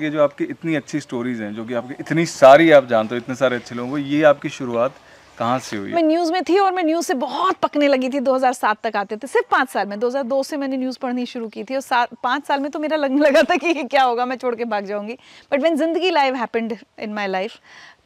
ये जो आपकी इतनी अच्छी स्टोरीज हैं जो कि आपकी इतनी सारी आप जानते हो इतने सारे अच्छे लोगों को ये आपकी शुरुआत कहाँ से हुई मैं न्यूज़ में थी और मैं न्यूज़ से बहुत पकने लगी थी 2007 तक आते थे सिर्फ पाँच साल में 2002 से मैंने न्यूज़ पढ़नी शुरू की थी और सात पाँच साल में तो मेरा लगने लगा था कि क्या होगा मैं छोड़ के भाग जाऊँगी बट वेन जिंदगी live happened in my life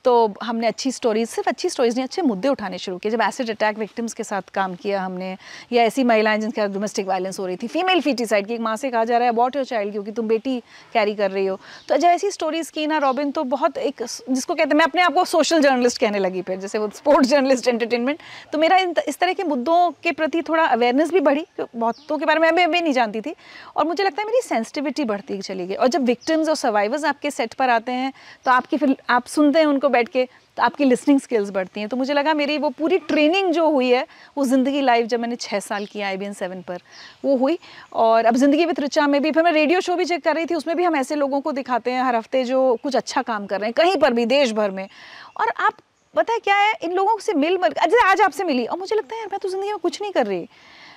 तो हमने अच्छी स्टोरीज सिर्फ अच्छी स्टोरीज नहीं अच्छे मुद्दे उठाने शुरू किए जब एसिड अटैक विक्टिम्स के साथ काम किया हमने या ऐसी महिलाएं जिनके साथ डोमेस्टिक वायलेंस हो रही थी फीमेल फीटिसाइड की एक माँ से कहा जा रहा है अबाउट योर चाइल्ड क्योंकि तुम बेटी कैरी कर रही हो तो जब ऐसी स्टोरीज की ना रॉबिन तो बहुत एक जिसको कहते मैं अपने आप को सोशल जर्नलिस्ट कहने लगी फिर जैसे वो स्पोर्ट्स जर्नलिस्ट एंटरटेनमेंट तो मेरा इस तरह के मुद्दों के प्रति थोड़ा अवेयरनेस भी बढ़ी बहुतों के बारे में मैं भी नहीं जानती थी और मुझे लगता है मेरी सेंसिटिविटी बढ़ती चली गई और जब विक्टिम्स और सर्वाइवर्स आपके सेट पर आते हैं तो आपकी फिर आप सुनते हैं उनको तो बैठ के तो आपकी लिसनिंग स्किल्स बढ़ती हैं तो मुझे लगा मेरी वो पूरी ट्रेनिंग जो हुई है वो ज़िंदगी लाइव जब मैंने छः साल किया आई बी सेवन पर वो हुई और अब ज़िंदगी विथ रिचा में भी फिर मैं रेडियो शो भी चेक कर रही थी उसमें भी हम ऐसे लोगों को दिखाते हैं हर हफ्ते जो कुछ अच्छा काम कर रहे हैं कहीं पर भी देश भर में और आप पता है क्या है इन लोगों से मिल मर जैसे आज आपसे मिली और मुझे लगता है यार मैं तो ज़िंदगी में कुछ नहीं कर रही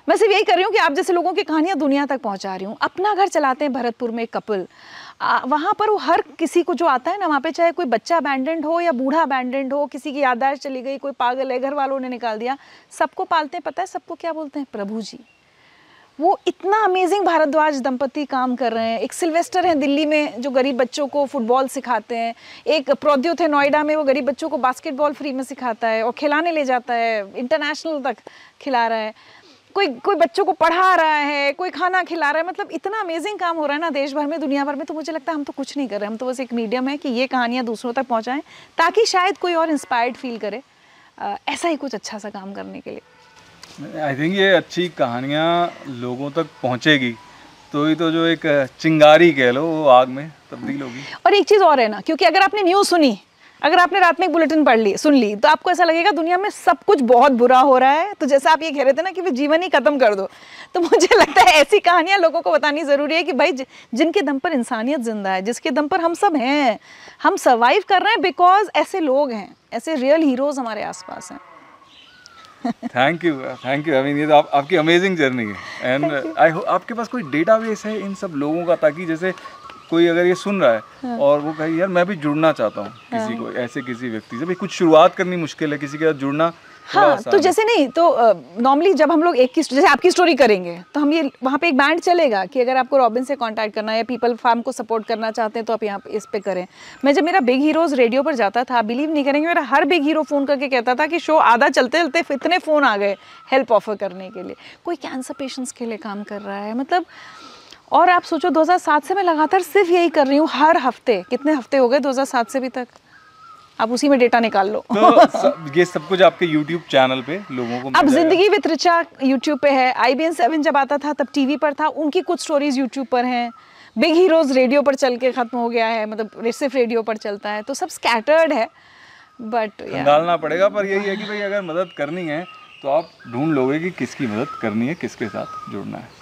मैं सिर्फ यही कर रही हूँ कि आप जैसे लोगों की कहानियाँ दुनिया तक पहुँचा रही हूँ अपना घर चलाते हैं भरतपुर में कपल वहाँ पर वो हर किसी को जो आता है ना वहाँ पे चाहे कोई बच्चा अबैंडेंड हो या बूढ़ा अबैंडेंड हो किसी की यादाश्त चली गई कोई पागल है घर वालों ने निकाल दिया सबको पालते हैं पता है सबको क्या बोलते हैं प्रभु जी वो इतना अमेजिंग भारद्वाज दंपति काम कर रहे हैं एक सिल्वेस्टर हैं दिल्ली में जो गरीब बच्चों को फुटबॉल सिखाते हैं एक प्रोद्युत है नोएडा में वो गरीब बच्चों को बास्केटबॉल फ्री में सिखाता है और खिलाने ले जाता है इंटरनेशनल तक खिला रहा है कोई कोई बच्चों को पढ़ा रहा है कोई खाना खिला रहा है मतलब इतना अमेजिंग काम हो रहा है ना देश भर में दुनिया भर में तो मुझे लगता है हम तो कुछ नहीं कर रहे हम तो बस एक मीडियम है कि ये कहानियाँ दूसरों तक पहुँचाएँ ताकि शायद कोई और इंस्पायर्ड फील करे ऐसा ही कुछ अच्छा सा काम करने के लिए आई थिंक ये अच्छी कहानियाँ लोगों तक पहुँचेगी तो ये तो जो एक चिंगारी कह लो वो आग में तब्दील होगी और एक चीज़ और है ना क्योंकि अगर आपने न्यूज़ सुनी अगर आपने रात में एक बुलेटिन पढ़ ली सुन ली तो आपको ऐसा लगेगा दुनिया में सब कुछ बहुत बुरा हो रहा है तो जैसे आप ये कह रहे थे ना कि जीवन ही खत्म कर दो तो मुझे लगता है ऐसी कहानियां लोगों को बतानी ज़रूरी है कि भाई जिनके दम पर इंसानियत जिंदा है जिसके दम पर हम सब हैं हम सर्वाइव कर रहे हैं बिकॉज ऐसे लोग हैं ऐसे रियल हीरोज़ हमारे आसपास हैं thank you thank you I mean ये तो आप, आपकी अमेजिंग जर्नी है एंड आई होप आपके पास कोई डेटाबेस है इन सब लोगों का ताकि जैसे कोई अगर ये सुन रहा है हाँ। और वो कहे यार मैं भी जुड़ना चाहता हूँ हाँ। किसी को ऐसे किसी व्यक्ति से भाई कुछ शुरुआत करनी मुश्किल है किसी के साथ जुड़ना हाँ तो जैसे नहीं तो नॉर्मली जब हम लोग एक की जैसे आपकी स्टोरी करेंगे तो हम ये वहाँ पे एक बैंड चलेगा कि अगर आपको रॉबिन से कांटेक्ट करना है या पीपल फार्म को सपोर्ट करना चाहते हैं तो आप यहाँ इस पे करें मैं जब मेरा बिग हीरोज रेडियो पर जाता था बिलीव नहीं करेंगे मेरा हर बिग हीरो फ़ोन करके कहता था कि शो आधा चलते चलते इतने फ़ोन आ गए हेल्प ऑफर करने के लिए कोई कैंसर पेशेंट्स के लिए काम कर रहा है मतलब और आप सोचो 2007 से मैं लगातार सिर्फ यही कर रही हूँ हर हफ्ते कितने हफ्ते हो गए 2007 से भी तक आप उसी में डेटा निकाल लो तो सब, ये सब कुछ आपके YouTube चैनल पे लोगों को अब जिंदगी विद रिचा YouTube पे है आई बी सेवन जब आता था तब टीवी पर था उनकी कुछ स्टोरीज YouTube पर हैं बिग हीरोज रेडियो पर चल के खत्म हो गया है मतलब सिर्फ रेडियो पर चलता है तो सब स्कैटर्ड है बट डालना पड़ेगा पर यही है कि भाई अगर मदद करनी है तो आप ढूंढ लोगे कि किसकी मदद करनी है किसके साथ जुड़ना है